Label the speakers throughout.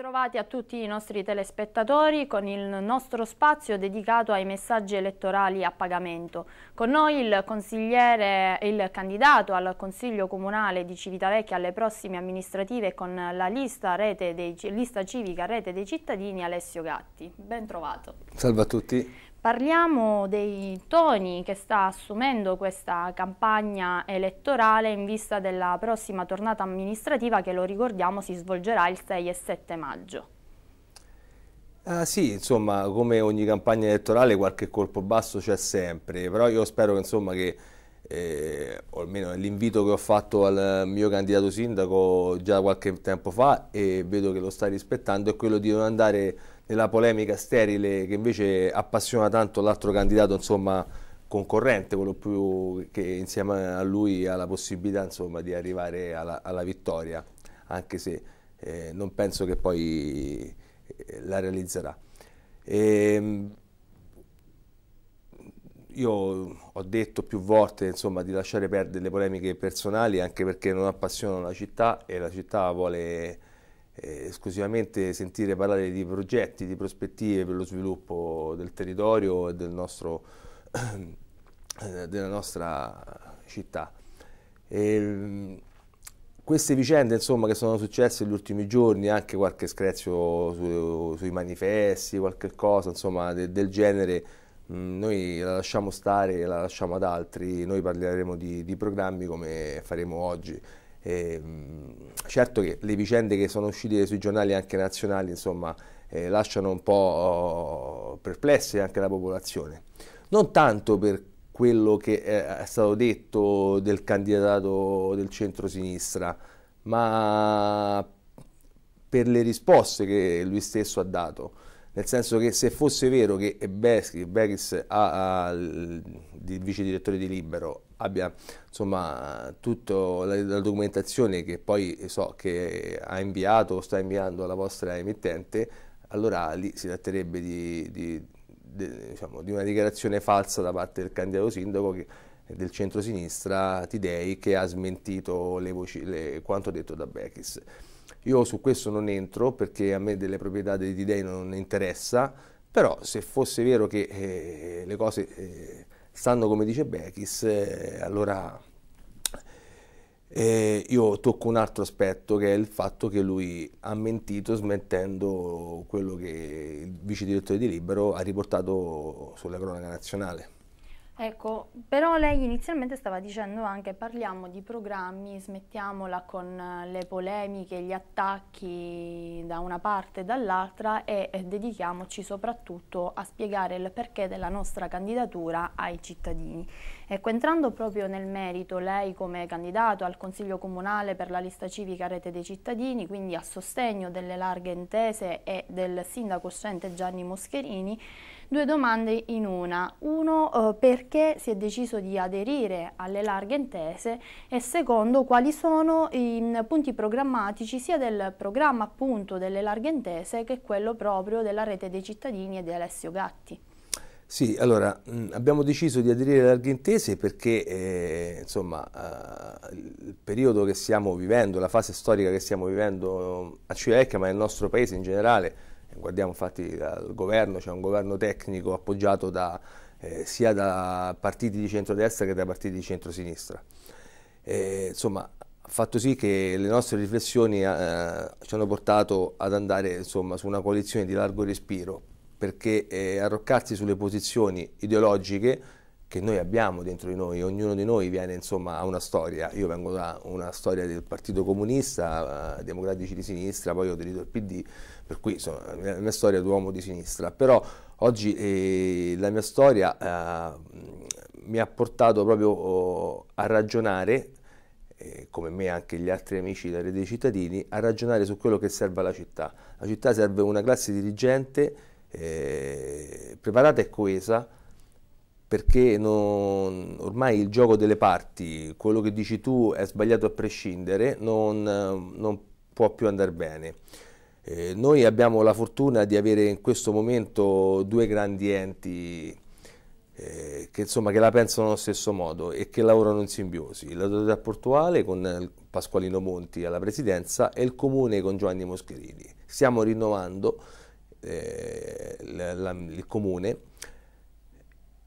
Speaker 1: ritrovati a tutti i nostri telespettatori con il nostro spazio dedicato ai messaggi elettorali a pagamento. Con noi il consigliere, e il candidato al Consiglio Comunale di Civitavecchia alle prossime amministrative con la lista, dei, lista civica Rete dei Cittadini Alessio Gatti. Ben trovato.
Speaker 2: Salve a tutti.
Speaker 1: Parliamo dei toni che sta assumendo questa campagna elettorale in vista della prossima tornata amministrativa che, lo ricordiamo, si svolgerà il 6 e 7 maggio.
Speaker 2: Ah, sì, insomma, come ogni campagna elettorale qualche colpo basso c'è sempre, però io spero che, insomma, che eh, o almeno l'invito che ho fatto al mio candidato sindaco già qualche tempo fa e vedo che lo sta rispettando è quello di non andare nella polemica sterile che invece appassiona tanto l'altro candidato insomma, concorrente, quello più che insieme a lui ha la possibilità insomma, di arrivare alla, alla vittoria, anche se eh, non penso che poi eh, la realizzerà. E, ehm, io ho detto più volte insomma, di lasciare perdere le polemiche personali anche perché non appassionano la città e la città vuole eh, esclusivamente sentire parlare di progetti, di prospettive per lo sviluppo del territorio e del nostro, eh, della nostra città. E, ehm, queste vicende insomma, che sono successe negli ultimi giorni, anche qualche screzio su, sui manifesti, qualche cosa insomma, de, del genere, mm, noi la lasciamo stare, la lasciamo ad altri, noi parleremo di, di programmi come faremo oggi. E, ehm, mh, Certo che le vicende che sono uscite sui giornali anche nazionali insomma, eh, lasciano un po' oh, perplesse anche la popolazione, non tanto per quello che è stato detto del candidato del centro-sinistra, ma per le risposte che lui stesso ha dato. Nel senso che se fosse vero che Beghis, il vice direttore di Libero, abbia insomma tutta la, la, documentazione che poi so che ha inviato o sta inviando alla vostra emittente, allora lì si tratterebbe di, di, di, diciamo, di una dichiarazione falsa da parte del candidato sindaco che, del centro-sinistra Tidei che ha smentito le voci, le, quanto detto da Bechis. Io su questo non entro perché a me delle proprietà di Tidei non interessa, però se fosse vero che eh, le cose... Eh, Stando come dice Bechis, eh, allora eh, io tocco un altro aspetto che è il fatto che lui ha mentito smettendo quello che il vice direttore di Libero ha riportato sulla cronaca nazionale.
Speaker 1: Ecco, però lei inizialmente stava dicendo anche parliamo di programmi, smettiamola con eh, le polemiche, gli attacchi da una parte e dall'altra e, eh, dedichiamoci soprattutto a spiegare il perché della nostra candidatura ai cittadini. Ecco, entrando proprio nel merito, lei come candidato al Consiglio Comunale per la lista civica Rete dei Cittadini, quindi a sostegno delle larghe intese e del sindaco uscente Gianni Moscherini, due domande in una. Uno, eh, perché si è deciso di aderire alle larghe intese e secondo, quali sono i mm, punti programmatici sia del programma appunto delle larghe intese che quello proprio della Rete dei Cittadini e di Alessio Gatti.
Speaker 2: Sì, allora mm, abbiamo deciso di aderire all'Arghentese perché eh, insomma, eh, il periodo che stiamo vivendo, la fase storica che stiamo vivendo mm, a Cilecca, ma nel nostro paese in generale, eh, guardiamo infatti al governo, c'è cioè un governo tecnico appoggiato da, eh, sia da partiti di centrodestra che da partiti di centrosinistra. Eh, insomma, ha fatto sì che le nostre riflessioni eh, ci hanno portato ad andare insomma, su una coalizione di largo respiro perché eh, arroccarsi sulle posizioni ideologiche che noi abbiamo dentro di noi, ognuno di noi viene insomma ha una storia, io vengo da una storia del Partito Comunista, eh, Democratici di Sinistra, poi ho aderito al PD, per cui sono, la mia storia è uomo di sinistra, però oggi eh, la mia storia eh, mi ha portato proprio oh, a ragionare, eh, come me e anche gli altri amici della rete dei cittadini, a ragionare su quello che serve alla città. La città serve una classe dirigente eh, preparata e coesa perché non, ormai il gioco delle parti, quello che dici tu è sbagliato a prescindere, non, non può più andare bene. Eh, noi abbiamo la fortuna di avere in questo momento due grandi enti eh, che, insomma, che la pensano allo stesso modo e che lavorano in simbiosi. L'autorità portuale con Pasqualino Monti alla presidenza e il comune con Giovanni Moscherini. Stiamo rinnovando eh, la, il comune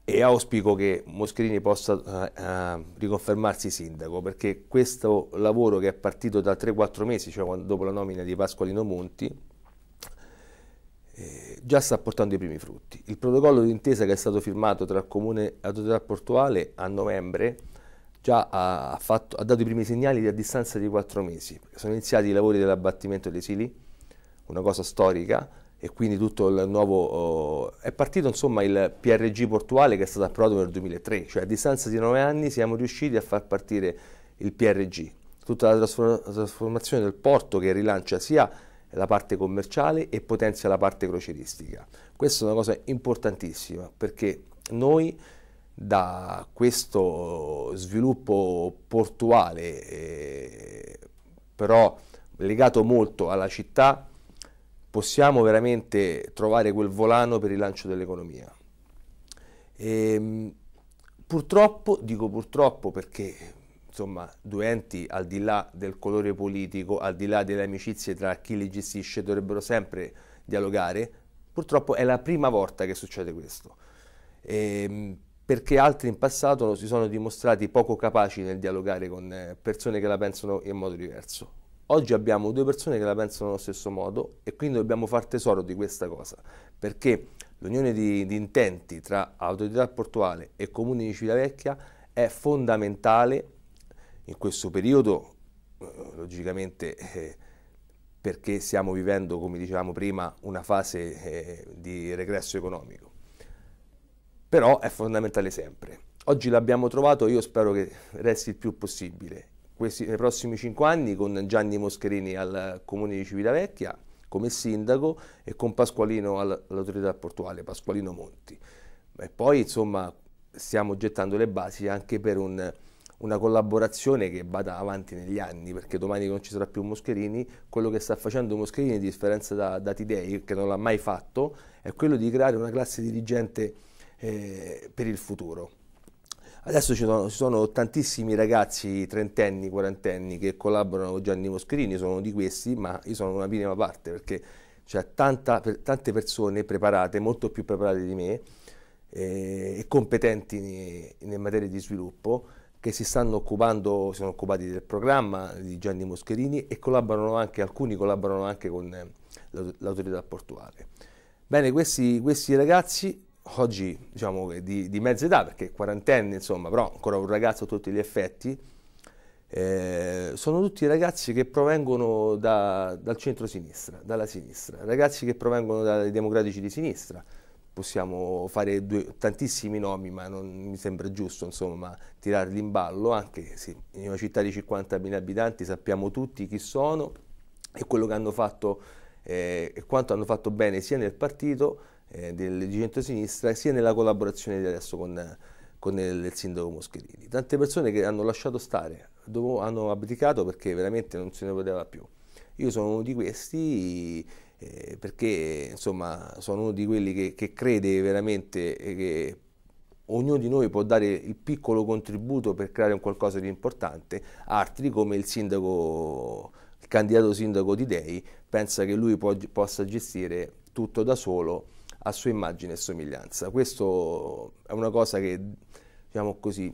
Speaker 2: e auspico che Moscherini possa uh, uh, riconfermarsi sindaco perché questo lavoro che è partito da 3-4 mesi, cioè dopo la nomina di Pasqualino Monti, eh, già sta portando i primi frutti. Il protocollo d'intesa che è stato firmato tra il comune e l'autorità portuale a novembre già ha, fatto, ha, dato i primi segnali a distanza di 4 mesi. Sono iniziati i lavori dell'abbattimento dei sili, una cosa storica, e quindi tutto il nuovo... Uh, è partito insomma il PRG portuale che è stato approvato nel 2003, cioè a distanza di nove anni siamo riusciti a far partire il PRG, tutta la trasformazione del porto che rilancia sia la parte commerciale e potenzia la parte croceristica. Questa è una cosa importantissima perché noi da questo sviluppo portuale eh, però legato molto alla città possiamo veramente trovare quel volano per il lancio dell'economia. E, ehm, purtroppo, dico purtroppo perché insomma due enti al di là del colore politico, al di là delle amicizie tra chi li gestisce dovrebbero sempre dialogare, purtroppo è la prima volta che succede questo. E, ehm, perché altri in passato si sono dimostrati poco capaci nel dialogare con eh, persone che la pensano in modo diverso. Oggi abbiamo due persone che la pensano allo stesso modo e quindi dobbiamo far tesoro di questa cosa, perché l'unione di, di intenti tra autorità portuale e comune di Civitavecchia è fondamentale in questo periodo, eh, logicamente eh, perché stiamo vivendo, come dicevamo prima, una fase eh, di regresso economico. Però è fondamentale sempre. Oggi l'abbiamo trovato, io spero che resti il più possibile questi, nei prossimi cinque anni con Gianni Moscherini al comune di Civitavecchia come sindaco e con Pasqualino all'autorità portuale, Pasqualino Monti. E poi insomma stiamo gettando le basi anche per un, una collaborazione che vada avanti negli anni, perché domani non ci sarà più Moscherini, quello che sta facendo Moscherini, a differenza da, da Tidei, che non l'ha mai fatto, è quello di creare una classe dirigente eh, per il futuro. Adesso ci sono, ci sono, tantissimi ragazzi trentenni, quarantenni che collaborano con Gianni Moscherini, sono di questi, ma io sono una minima parte perché c'è tanta, per, tante persone preparate, molto più preparate di me eh, e competenti in, materia di sviluppo che si stanno occupando, sono occupati del programma di Gianni Moscherini e collaborano anche, alcuni collaborano anche con eh, l'autorità portuale. Bene, questi, questi ragazzi oggi diciamo di, di mezza età, perché quarantenne insomma, però ancora un ragazzo a tutti gli effetti, eh, sono tutti ragazzi che provengono da, dal centro-sinistra, dalla sinistra, ragazzi che provengono dai democratici di sinistra. Possiamo fare due, tantissimi nomi, ma non mi sembra giusto insomma, tirarli in ballo, anche se in una città di 50.000 abitanti sappiamo tutti chi sono e quello che hanno fatto eh, e quanto hanno fatto bene sia nel partito eh, del centro-sinistra sia nella collaborazione di adesso con, con il, il sindaco Moscherini. Tante persone che hanno lasciato stare, dopo, hanno abdicato perché veramente non se ne poteva più. Io sono uno di questi eh, perché insomma sono uno di quelli che, che crede veramente che ognuno di noi può dare il piccolo contributo per creare un qualcosa di importante, altri come il sindaco, il candidato sindaco di Dei, pensa che lui può, possa gestire tutto da solo a sua immagine e somiglianza. Questo è una cosa che, diciamo così,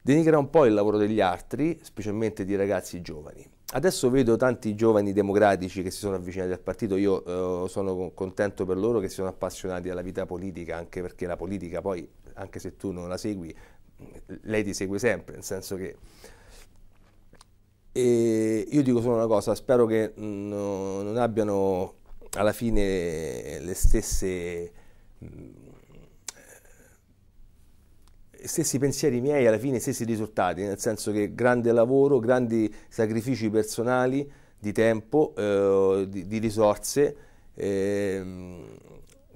Speaker 2: denigra un po' il lavoro degli altri, specialmente di ragazzi giovani. Adesso vedo tanti giovani democratici che si sono avvicinati al partito, io eh, sono contento per loro che si sono appassionati alla vita politica, anche perché la politica poi, anche se tu non la segui, lei ti segue sempre, nel senso che e io dico solo una cosa, spero che mm, no, non abbiano alla fine le stesse eh, stessi pensieri miei alla fine stessi risultati, nel senso che grande lavoro, grandi sacrifici personali di tempo, eh, di, di, risorse, eh,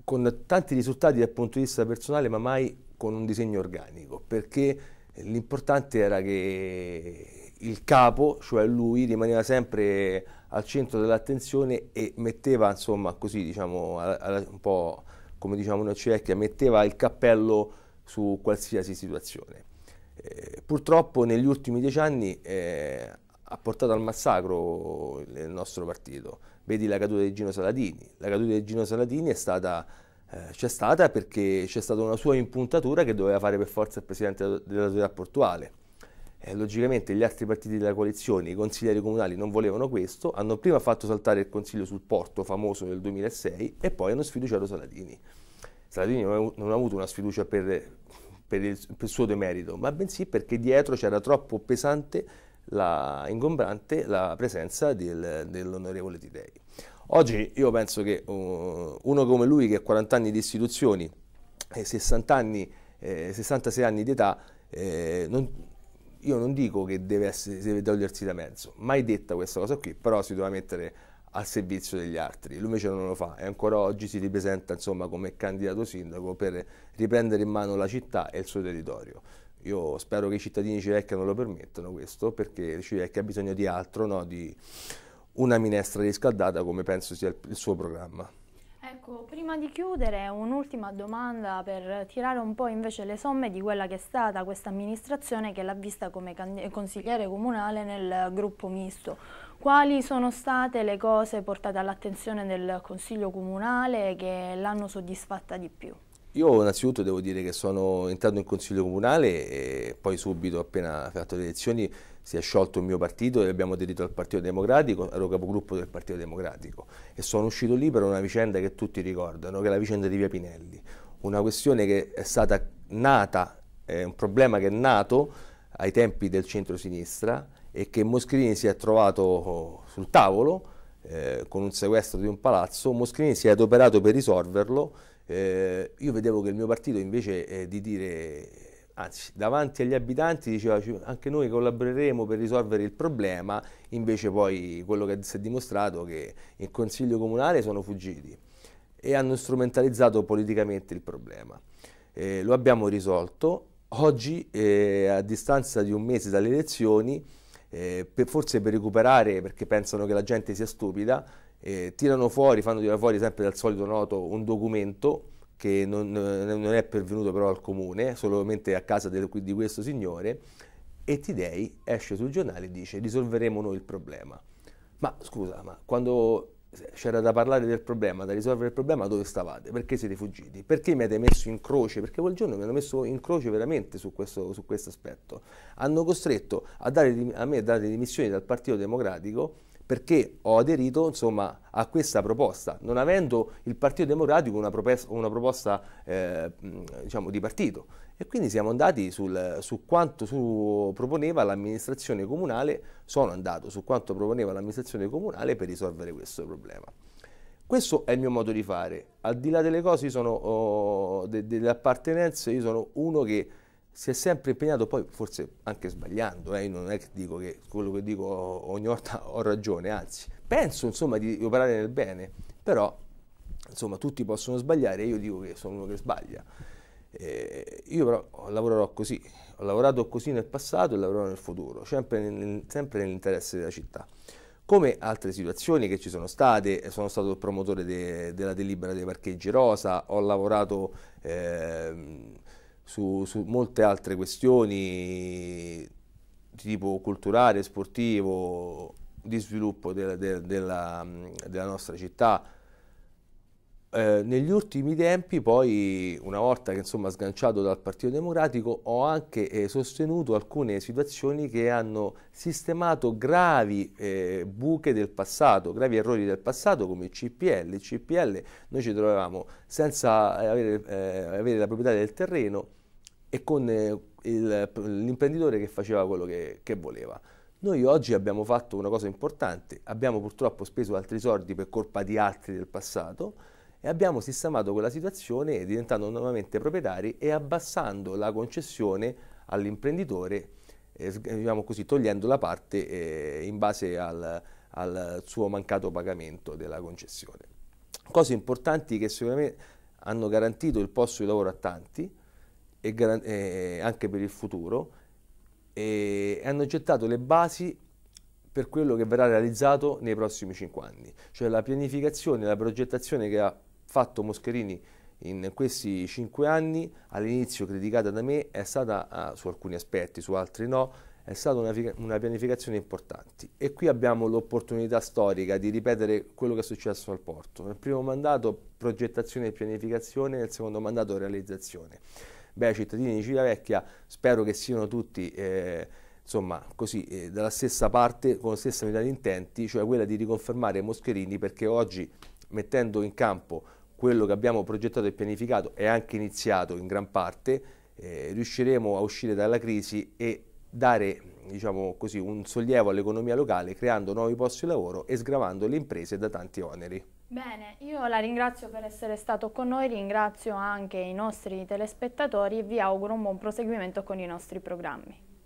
Speaker 2: con tanti risultati dal punto di vista personale, ma mai con un disegno organico, perché l'importante era che il capo, cioè lui, rimaneva sempre al centro dell'attenzione e metteva, insomma, così diciamo, un po' come diciamo una cecchi, metteva il cappello su qualsiasi situazione. Eh, purtroppo negli ultimi dieci anni eh, ha portato al massacro il nostro partito. Vedi la caduta di Gino Saladini. La caduta di Gino Saladini è stata eh, c'è stata perché c'è stata una sua impuntatura che doveva fare per forza il presidente dell'autorità portuale. Eh, logicamente gli altri partiti della coalizione, i consiglieri comunali non volevano questo, hanno prima fatto saltare il consiglio sul porto famoso del 2006 e poi hanno sfiduciato Saladini. Saladini non ha avuto una sfiducia per, per, il, per il, suo demerito, ma bensì perché dietro c'era troppo pesante, la, ingombrante, la presenza del, dell'onorevole Tidei. Oggi io penso che uh, uno come lui che ha 40 anni di istituzioni e 60 anni, eh, 66 anni di età, eh, non, io non dico che deve, essere, deve togliersi da mezzo, mai detta questa cosa qui, però si doveva mettere al servizio degli altri. Lui invece non lo fa e ancora oggi si ripresenta insomma, come candidato sindaco per riprendere in mano la città e il suo territorio. Io spero che i cittadini Civecchia non lo permettano questo perché Civecchia ha bisogno di altro, no? di una minestra riscaldata come penso sia il suo programma.
Speaker 1: Ecco, prima di chiudere un'ultima domanda per tirare un po' invece le somme di quella che è stata questa amministrazione che l'ha vista come consigliere comunale nel gruppo misto. Quali sono state le cose portate all'attenzione del Consiglio Comunale che l'hanno soddisfatta di più?
Speaker 2: Io innanzitutto devo dire che sono entrato in Consiglio Comunale e poi subito, appena fatto le elezioni, si è sciolto il mio partito e abbiamo aderito al Partito Democratico, ero capogruppo del Partito Democratico e sono uscito lì per una vicenda che tutti ricordano, che è la vicenda di Via Pinelli, una questione che è stata nata, è un problema che è nato ai tempi del centro-sinistra e che Moschrini si è trovato oh, sul tavolo eh, con un sequestro di un palazzo, Moschrini si è adoperato per risolverlo eh, io vedevo che il mio partito invece eh, di dire, anzi, davanti agli abitanti diceva anche noi collaboreremo per risolvere il problema, invece poi quello che si è dimostrato è che in Consiglio Comunale sono fuggiti e hanno strumentalizzato politicamente il problema. Eh, lo abbiamo risolto. Oggi, eh, a distanza di un mese dalle elezioni, eh, per, forse per recuperare, perché pensano che la gente sia stupida, eh, tirano fuori, fanno tirare fuori sempre dal solito noto un documento che non, non è pervenuto però al comune, solamente a casa del, di questo signore, e Tidei esce sul giornale e dice risolveremo noi il problema. Ma scusa, ma quando c'era da parlare del problema, da risolvere il problema, dove stavate? Perché siete fuggiti? Perché mi avete messo in croce? Perché quel giorno mi hanno messo in croce veramente su questo, su questo aspetto. Hanno costretto a, dare, a me a dare dimissioni dal Partito Democratico perché ho aderito insomma, a questa proposta, non avendo il Partito Democratico una proposta, una proposta eh, diciamo, di partito. E quindi siamo andati sul, su quanto su proponeva l'amministrazione comunale, sono andato su quanto proponeva l'amministrazione comunale per risolvere questo problema. Questo è il mio modo di fare. Al di là delle cose, io sono, oh, de, delle appartenenze, io sono uno che si è sempre impegnato, poi forse anche sbagliando, eh, non è che dico che quello che dico ogni volta ho ragione, anzi, penso insomma di operare nel bene, però insomma tutti possono sbagliare e io dico che sono uno che sbaglia. Eh, io però lavorerò così, ho lavorato così nel passato e lavorerò nel futuro, sempre, nel, sempre nell'interesse della città. Come altre situazioni che ci sono state, eh, sono stato il promotore de, della delibera dei parcheggi rosa, ho lavorato... Eh, su, su molte altre questioni di tipo culturale, sportivo, di sviluppo de, della, della nostra città, eh, negli ultimi tempi poi, una volta che insomma sganciato dal Partito Democratico, ho anche eh, sostenuto alcune situazioni che hanno sistemato gravi eh, buche del passato, gravi errori del passato come il CPL. Il CPL noi ci trovavamo senza eh, avere, eh, avere la proprietà del terreno e con l'imprenditore che faceva quello che, che voleva. Noi oggi abbiamo fatto una cosa importante, abbiamo purtroppo speso altri soldi per colpa di altri del passato, e abbiamo sistemato quella situazione diventando nuovamente proprietari e abbassando la concessione all'imprenditore, eh, eh, diciamo così, togliendo la parte eh, in base al, al suo mancato pagamento della concessione. Cose importanti che sicuramente hanno garantito il posto di lavoro a tanti, e eh, anche per il futuro e hanno gettato le basi per quello che verrà realizzato nei prossimi cinque anni, cioè la pianificazione, la progettazione che ha fatto Moscherini in questi cinque anni, all'inizio criticata da me, è stata ah, su alcuni aspetti, su altri no, è stata una, una pianificazione importante e qui abbiamo l'opportunità storica di ripetere quello che è successo al porto. Nel primo mandato progettazione e pianificazione, nel secondo mandato realizzazione. Beh, cittadini di Civitavecchia spero che siano tutti eh, insomma, così, eh, dalla stessa parte, con la stessa unità di intenti, cioè quella di riconfermare Moscherini perché oggi mettendo in campo quello che abbiamo progettato e pianificato è anche iniziato in gran parte, eh, riusciremo a uscire dalla crisi e dare diciamo così, un sollievo all'economia locale creando nuovi posti di lavoro e sgravando le imprese da tanti oneri.
Speaker 1: Bene, io la ringrazio per essere stato con noi, ringrazio anche i nostri telespettatori e vi auguro un buon proseguimento con i nostri programmi.